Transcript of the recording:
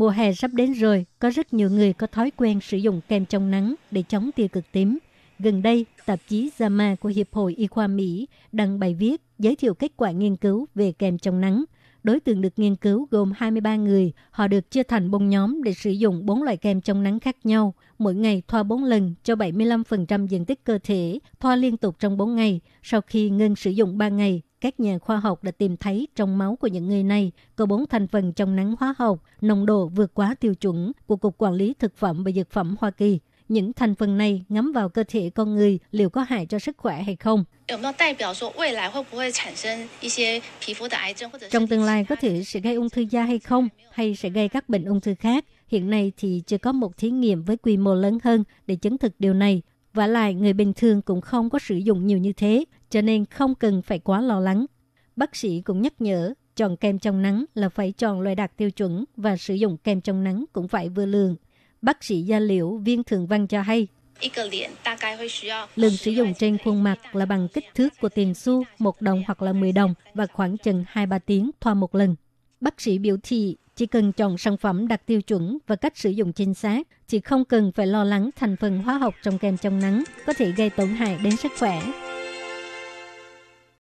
Mùa hè sắp đến rồi, có rất nhiều người có thói quen sử dụng kem chống nắng để chống tia cực tím. Gần đây, tạp chí JAMA của Hiệp hội Y khoa Mỹ đăng bài viết giới thiệu kết quả nghiên cứu về kem chống nắng. Đối tượng được nghiên cứu gồm 23 người, họ được chia thành bông nhóm để sử dụng bốn loại kem chống nắng khác nhau. Mỗi ngày thoa 4 lần cho 75% diện tích cơ thể, thoa liên tục trong 4 ngày. Sau khi ngưng sử dụng 3 ngày, các nhà khoa học đã tìm thấy trong máu của những người này có bốn thành phần trong nắng hóa học, nồng độ vượt quá tiêu chuẩn của Cục Quản lý Thực phẩm và Dược phẩm Hoa Kỳ. Những thành phần này ngấm vào cơ thể con người liệu có hại cho sức khỏe hay không? Trong tương lai có thể sẽ gây ung thư da hay không, hay sẽ gây các bệnh ung thư khác? Hiện nay thì chưa có một thí nghiệm với quy mô lớn hơn để chứng thực điều này, và lại người bình thường cũng không có sử dụng nhiều như thế, cho nên không cần phải quá lo lắng. Bác sĩ cũng nhắc nhở, chọn kem chống nắng là phải chọn loại đạt tiêu chuẩn và sử dụng kem chống nắng cũng phải vừa lượng Bác sĩ gia liễu viên thường văn cho hay, Lượng sử dụng trên khuôn mặt là bằng kích thước của tiền xu, một đồng hoặc là 10 đồng và khoảng chừng 2-3 tiếng thoa một lần. Bác sĩ biểu thị chỉ cần chọn sản phẩm đạt tiêu chuẩn và cách sử dụng chính xác, chị không cần phải lo lắng thành phần hóa học trong kem chống nắng có thể gây tổn hại đến sức khỏe.